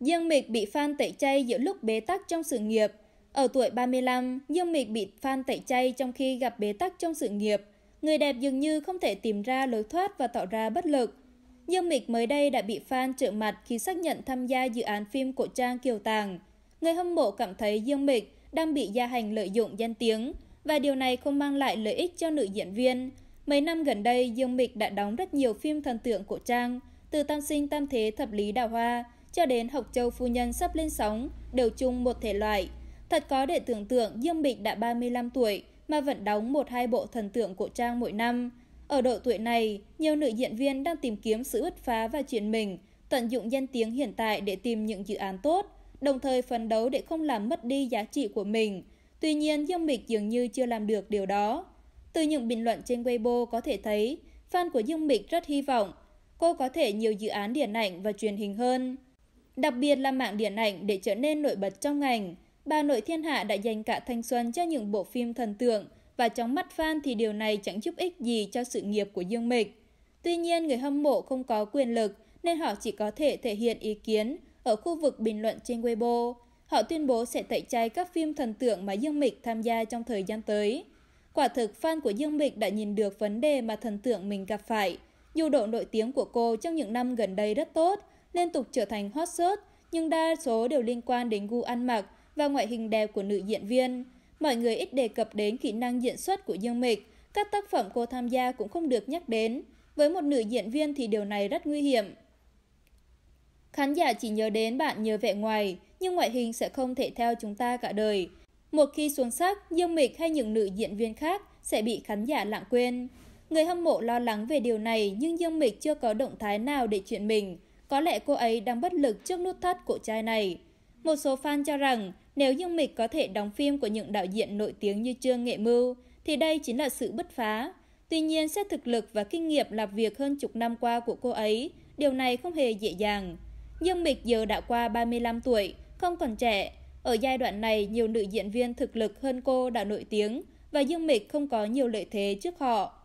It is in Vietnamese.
Dương Mịch bị fan tẩy chay giữa lúc bế tắc trong sự nghiệp. Ở tuổi 35, Dương Mịch bị fan tẩy chay trong khi gặp bế tắc trong sự nghiệp. Người đẹp dường như không thể tìm ra lối thoát và tỏ ra bất lực. Dương Mịch mới đây đã bị fan trợ mặt khi xác nhận tham gia dự án phim cổ trang Kiều Tàng. Người hâm mộ cảm thấy Dương Mịch đang bị gia hành lợi dụng danh tiếng và điều này không mang lại lợi ích cho nữ diễn viên. Mấy năm gần đây, Dương Mịch đã đóng rất nhiều phim thần tượng cổ trang, từ Tam sinh tam thế thập lý đào hoa cho đến Học Châu Phu Nhân sắp lên sóng, đều chung một thể loại. Thật có để tưởng tượng Dương Bịch đã 35 tuổi mà vẫn đóng một hai bộ thần tượng cổ trang mỗi năm. Ở độ tuổi này, nhiều nữ diễn viên đang tìm kiếm sự bứt phá và chuyển mình, tận dụng danh tiếng hiện tại để tìm những dự án tốt, đồng thời phấn đấu để không làm mất đi giá trị của mình. Tuy nhiên, Dương Bịch dường như chưa làm được điều đó. Từ những bình luận trên Weibo có thể thấy, fan của Dương Bịch rất hy vọng cô có thể nhiều dự án điện ảnh và truyền hình hơn. Đặc biệt là mạng điện ảnh để trở nên nổi bật trong ngành, bà nội thiên hạ đã dành cả thanh xuân cho những bộ phim thần tượng và trong mắt fan thì điều này chẳng giúp ích gì cho sự nghiệp của Dương Mịch. Tuy nhiên, người hâm mộ không có quyền lực nên họ chỉ có thể thể hiện ý kiến ở khu vực bình luận trên Weibo. Họ tuyên bố sẽ tẩy chay các phim thần tượng mà Dương Mịch tham gia trong thời gian tới. Quả thực, fan của Dương Mịch đã nhìn được vấn đề mà thần tượng mình gặp phải. Dù độ nổi tiếng của cô trong những năm gần đây rất tốt, liên tục trở thành hot search, nhưng đa số đều liên quan đến gu ăn mặc và ngoại hình đẹp của nữ diễn viên. Mọi người ít đề cập đến kỹ năng diễn xuất của Dương Mịch, các tác phẩm cô tham gia cũng không được nhắc đến. Với một nữ diễn viên thì điều này rất nguy hiểm. Khán giả chỉ nhớ đến bạn nhờ vẻ ngoài, nhưng ngoại hình sẽ không thể theo chúng ta cả đời. Một khi xuống sắc, Dương Mịch hay những nữ diễn viên khác sẽ bị khán giả lãng quên. Người hâm mộ lo lắng về điều này nhưng Dương Mịch chưa có động thái nào để chuyện mình. Có lẽ cô ấy đang bất lực trước nút thắt của trai này. Một số fan cho rằng nếu như Mịch có thể đóng phim của những đạo diễn nổi tiếng như Trương Nghệ Mưu thì đây chính là sự bứt phá. Tuy nhiên, xét thực lực và kinh nghiệm làm việc hơn chục năm qua của cô ấy, điều này không hề dễ dàng. Nhưng Mịch giờ đã qua 35 tuổi, không còn trẻ. Ở giai đoạn này, nhiều nữ diễn viên thực lực hơn cô đã nổi tiếng và Dương Mịch không có nhiều lợi thế trước họ.